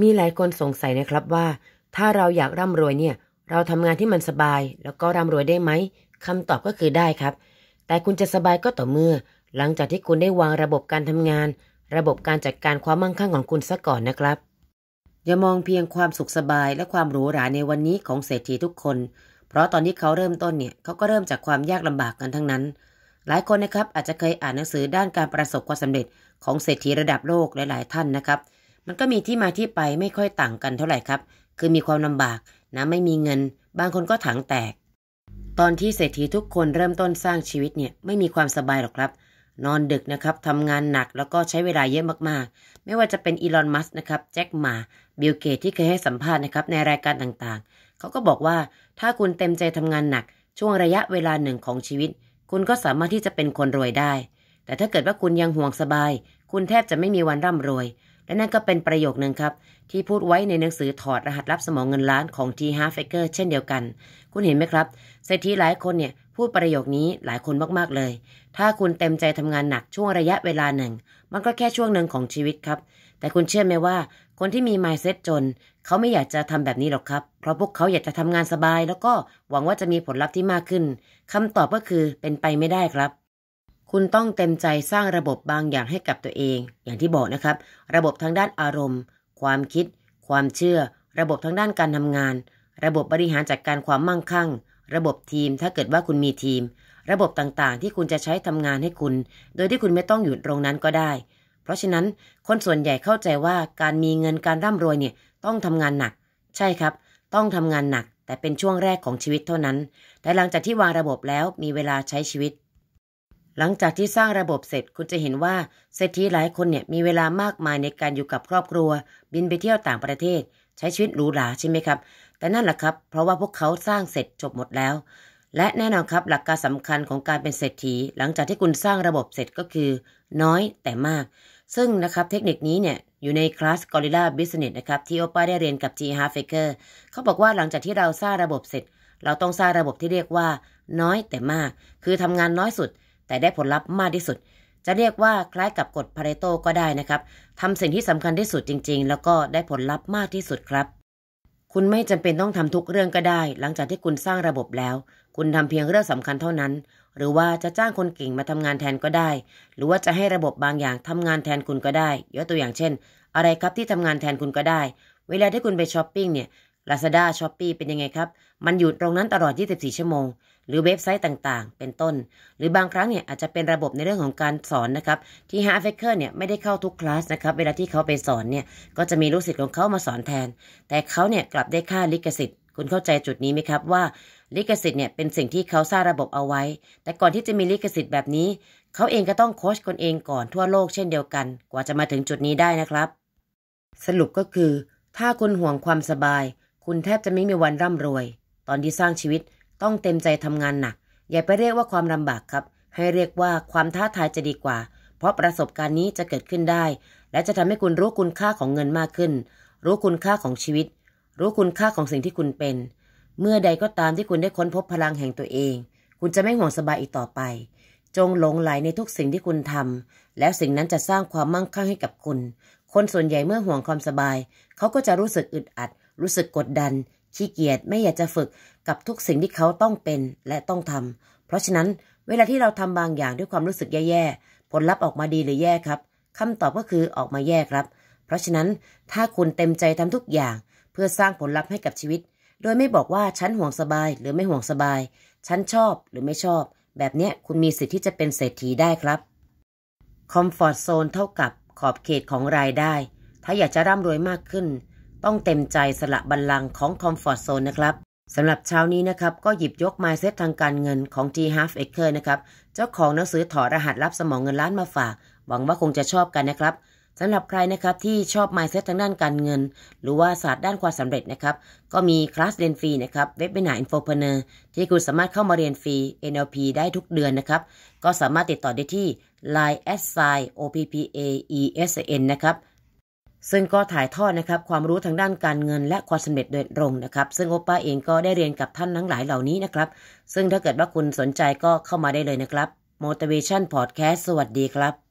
มีหลายคนสงสัยนะครับว่า ถ้าเราอยากร่ำรวยเนี่ย เราทำงานที่มันสบายแล้วก็ร่ำรวยได้ไหมคำตอบก็คือได้ครับ แต่คุณจะสบายก็ต่อเมื่อ หลังจากที่คุณได้วางระบบการทำงาน ระบบการจัดการความมั่งคั่งของคุณซะก่อนนะครับ อย่ามองเพียงความสุขสบายและความหรูหราในวันนี้ของเศรษฐีทุกคน เพราะตอนที่เขาเริ่มต้นเนี่ยเขาก็เริ่มจากความยากลำบากกันทั้งนั้น หลายคนนะครับอาจจะเคยอ่านหนังสือด้านการประสบความสำเร็จของเศรษฐีระดับโลกหลาย ๆ ท่านนะครับมันก็มีที่มาที่ไปไม่ค่อยต่างกันเท่าไหร่ครับ คือมีความลำบากนะไม่มีเงิน บางคนก็ถังแตก ตอนที่เศรษฐีทุกคนเริ่มต้นสร้างชีวิตเนี่ยไม่มีความสบายหรอกครับ นอนดึกนะครับ ทำงานหนักแล้วก็ใช้เวลาเยอะมากๆ ไม่ว่าจะเป็นอีลอน มัสนะครับ แจ็คมาบิลเกตที่เคยให้สัมภาษณ์นะครับ ในรายการต่างๆ เขาก็บอกว่าถ้าคุณเต็มใจทำงานหนัก ช่วงระยะเวลาหนึ่งของชีวิต คุณก็สามารถที่จะเป็นคนรวยได้ แต่ถ้าเกิดว่าคุณยังห่วงสบาย คุณแทบจะไม่มีวันร่ำรวยและนั่นก็เป็นประโยคหนึ่งครับ ที่พูดไว้ในหนังสือถอดรหัสลับสมองเงินล้านของทีฮาร์ฟเฟเกอร์เช่นเดียวกัน คุณเห็นไหมครับเศรษฐีหลายคนเนี่ยพูดประโยคนี้หลายคนมากๆเลย ถ้าคุณเต็มใจทำงานหนักช่วงระยะเวลาหนึ่งมันก็แค่ช่วงหนึ่งของชีวิตครับ แต่คุณเชื่อไหมว่าคนที่มีไมล์เซ t จนเขาไม่อยากจะทำแบบนี้หรอกครับเพราะพวกเขาอยากจะทำงานสบาย แล้วก็หวังว่าจะมีผลลัพธ์ที่มากขึ้น คำตอบก็คือเป็นไปไม่ได้ครับคุณต้องเต็มใจสร้างระบบบางอย่างให้กับตัวเอง อย่างที่บอกนะครับ ระบบทางด้านอารมณ์ ความคิด ความเชื่อ ระบบทางด้านการทำงาน ระบบบริหารจัดการความมั่งคั่ง ระบบทีมถ้าเกิดว่าคุณมีทีม ระบบต่างๆ ที่คุณจะใช้ทำงานให้คุณ โดยที่คุณไม่ต้องหยุดตรงนั้นก็ได้ เพราะฉะนั้น คนส่วนใหญ่เข้าใจว่าการมีเงินการร่ำรวยเนี่ยต้องทำงานหนัก ใช่ครับ ต้องทำงานหนักแต่เป็นช่วงแรกของชีวิตเท่านั้น แต่หลังจากที่วางระบบแล้วมีเวลาใช้ชีวิตหลังจากที่สร้างระบบเสร็จคุณจะเห็นว่าเศรษฐีหลายคนเนี่ยมีเวลามากมายในการอยู่กับครอบครัว บินไปเที่ยวต่างประเทศใช้ชีวิตหรูหราใช่ไหมครับแต่นั่นแหละครับเพราะว่าพวกเขาสร้างเสร็จจบหมดแล้ว และแน่นอนครับหลักการสำคัญของการเป็นเศรษฐี หลังจากที่คุณสร้างระบบเสร็จก็คือ น้อยแต่มาก ซึ่งนะครับเทคนิคนี้เนี่ยอยู่ในคลาสกอริลลาบิสเนสนะครับที่โอป้าได้เรียนกับจีฮาร์เฟเกอร์เขาบอกว่าหลังจากที่เราสร้างระบบเสร็จ เราต้องสร้างระบบที่เรียกว่า น้อยแต่มาก คือทำงานน้อยสุดแต่ได้ผลลัพธ์มากที่สุด จะเรียกว่าคล้ายกับกฎพาเรโตก็ได้นะครับทำสิ่งที่สำคัญที่สุดจริง ๆ แล้วก็ได้ผลลัพธ์มากที่สุดครับ คุณไม่จำเป็นต้องทำทุกเรื่องก็ได้ หลังจากที่คุณสร้างระบบแล้ว คุณทำเพียงเรื่องสำคัญเท่านั้น หรือว่าจะจ้างคนเก่งมาทำงานแทนก็ได้ หรือว่าจะให้ระบบบางอย่างทำงานแทนคุณก็ได้ยกตัวอย่างเช่น อะไรครับที่ทำงานแทนคุณก็ได้ เวลาที่คุณไปช้อปปิ้งเนี่ย Lazada s h อป e e เป็นยังไงครับ มันอยู่ตรงนั้นตลอด 24 ชั่วโมง หรือเว็บไซต์ต่างๆ เป็นต้น หรือบางครั้งเนี่ยอาจจะเป็นระบบในเรื่องของการสอนนะครับ ที่ฮาร์เฟเกอร์เนี่ยไม่ได้เข้าทุกคลาสนะครับ เวลาที่เขาไปสอนเนี่ย ก็จะมีลูกศิษย์ของเขามาสอนแทน แต่เขาเนี่ยกลับได้ค่าลิขสิทธิ์ คุณเข้าใจจุดนี้ไหมครับว่า ลิขสิทธิ์เนี่ยเป็นสิ่งที่เขาสร้างระบบเอาไว้ แต่ก่อนที่จะมีลิขสิทธิ์แบบนี้ เขาเองก็ต้องโค้ชคนเองก่อนทั่วโลกเช่นเดียวกัน กว่าจะมาถึงจุดนี้ได้นะครับ สรุปก็คือถ้าคุณห่วงความสบายคุณแทบจะไม่มีวันร่ำรวย ตอนที่สร้างชีวิตต้องเต็มใจทำงานหนัก อย่าไปเรียกว่าความลำบากครับ ให้เรียกว่าความท้าทายจะดีกว่า เพราะประสบการณ์นี้จะเกิดขึ้นได้ และจะทำให้คุณรู้คุณค่าของเงินมากขึ้น รู้คุณค่าของชีวิต รู้คุณค่าของสิ่งที่คุณเป็น เมื่อใดก็ตามที่คุณได้ค้นพบพลังแห่งตัวเอง คุณจะไม่ห่วงสบายอีกต่อไป จงหลงไหลในทุกสิ่งที่คุณทำแล้วสิ่งนั้นจะสร้างความมั่งคั่งให้กับคุณ คนส่วนใหญ่เมื่อห่วงความสบาย เขาก็จะรู้สึกอึดอัดรู้สึกกดดัน ขี้เกียจ ไม่อยากจะฝึกกับทุกสิ่งที่เขาต้องเป็นและต้องทำ เพราะฉะนั้น เวลาที่เราทำบางอย่างด้วยความรู้สึกแย่ๆ ผลลัพธ์ออกมาดีหรือแย่ครับ คำตอบก็คือออกมาแย่ครับ เพราะฉะนั้นถ้าคุณเต็มใจทำทุกอย่าง เพื่อสร้างผลลัพธ์ให้กับชีวิต โดยไม่บอกว่าฉันห่วงสบายหรือไม่ห่วงสบาย ฉันชอบหรือไม่ชอบ แบบนี้คุณมีสิทธิ์ที่จะเป็นเศรษฐีได้ครับ คอมฟอร์ทโซนเท่ากับขอบเขตของรายได้ ถ้าอยากจะร่ำรวยมากขึ้นต้องเต็มใจสละบัลลังก์ของคอมฟอร์ทโซนนะครับสำหรับเช้านี้นะครับ ก็หยิบยกไม n ์เซตทางการเงินของ G Half Acre นะครับ เจ้าของหนังสือถอดรหัสรับสมองเงินล้านมาฝาก หวังว่าคงจะชอบกันนะครับสำหรับใครนะครับที่ชอบไม n ์เซตทางด้านการเงิน หรือว่าศาสตร์ด้านความสำเร็จนะครับ ก็มีคลาสเรียนฟรีนะครับเว็บไนาอินโฟเพเนอร์ที่คุณสามารถเข้ามาเรียนฟรี NLP ได้ทุกเดือนนะครับ ก็สามารถติดต่อได้ที่ line s i oppaesn นะครับซึ่งก็ถ่ายทอดนะครับ ความรู้ทางด้านการเงินและความสำเร็จโดยตรงนะครับ ซึ่งโอป้าเองก็ได้เรียนกับท่านทั้งหลายเหล่านี้นะครับ ซึ่งถ้าเกิดว่าคุณสนใจก็เข้ามาได้เลยนะครับ Motivation Podcast สวัสดีครับ